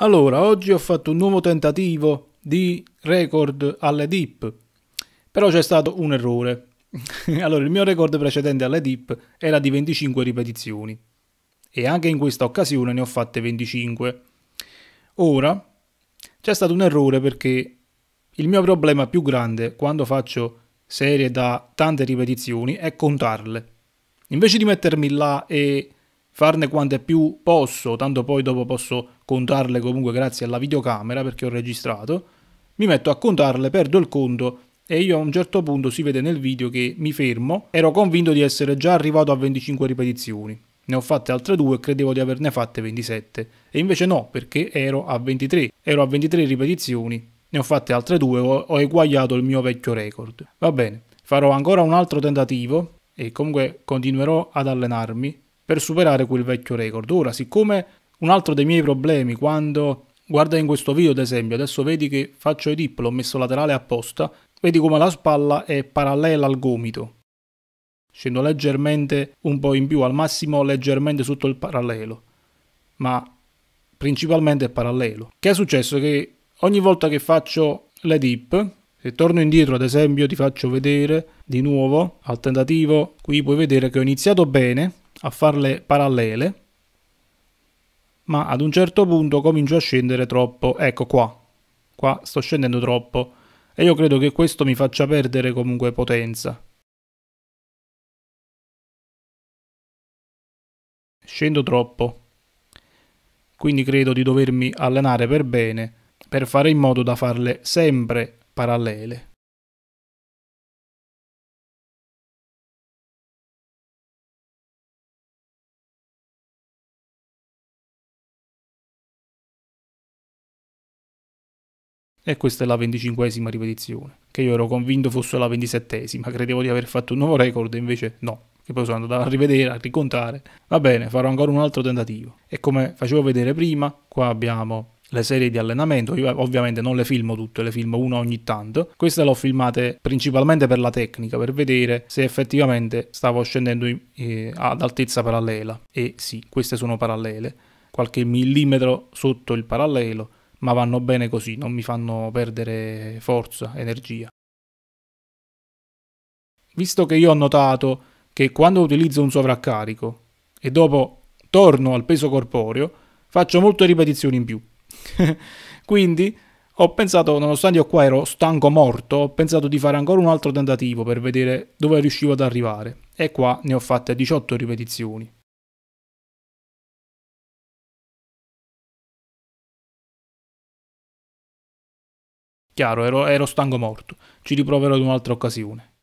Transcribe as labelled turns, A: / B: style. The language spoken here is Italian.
A: Allora, oggi ho fatto un nuovo tentativo di record alle dip, però c'è stato un errore. allora, il mio record precedente alle dip era di 25 ripetizioni e anche in questa occasione ne ho fatte 25. Ora, c'è stato un errore perché il mio problema più grande quando faccio serie da tante ripetizioni è contarle. Invece di mettermi là e farne quante più posso, tanto poi dopo posso contarle comunque grazie alla videocamera perché ho registrato, mi metto a contarle, perdo il conto e io a un certo punto si vede nel video che mi fermo, ero convinto di essere già arrivato a 25 ripetizioni. Ne ho fatte altre due e credevo di averne fatte 27. E invece no, perché ero a 23. Ero a 23 ripetizioni, ne ho fatte altre due, ho, ho eguagliato il mio vecchio record. Va bene, farò ancora un altro tentativo e comunque continuerò ad allenarmi per superare quel vecchio record. Ora, siccome un altro dei miei problemi quando guarda in questo video ad esempio, adesso vedi che faccio i dip, l'ho messo laterale apposta, vedi come la spalla è parallela al gomito. Scendo leggermente un po' in più, al massimo leggermente sotto il parallelo, ma principalmente è parallelo. Che è successo? Che ogni volta che faccio le dip, se torno indietro ad esempio ti faccio vedere di nuovo al tentativo, qui puoi vedere che ho iniziato bene, a farle parallele, ma ad un certo punto comincio a scendere troppo. Ecco qua, qua sto scendendo troppo e io credo che
B: questo mi faccia perdere comunque potenza. Scendo troppo, quindi credo di dovermi allenare per bene per fare in modo da farle sempre parallele. E questa è la 25esima ripetizione,
A: che io ero convinto fosse la 27esima, credevo di aver fatto un nuovo record, invece no, che poi sono andato a rivedere, a ricontare. Va bene, farò ancora un altro tentativo. E come facevo vedere prima, qua abbiamo le serie di allenamento, io ovviamente non le filmo tutte, le filmo una ogni tanto. Queste le ho filmate principalmente per la tecnica, per vedere se effettivamente stavo scendendo in, eh, ad altezza parallela. E sì, queste sono parallele, qualche millimetro sotto il parallelo ma vanno bene così, non mi fanno perdere forza, energia. Visto che io ho notato che quando utilizzo un sovraccarico e dopo torno al peso corporeo, faccio molte ripetizioni in più. Quindi ho pensato, nonostante io qua ero stanco morto, ho pensato di fare ancora un altro tentativo per vedere dove riuscivo ad arrivare. E qua ne ho fatte 18
B: ripetizioni. Chiaro, ero, ero stanco morto. Ci riproverò in un'altra occasione.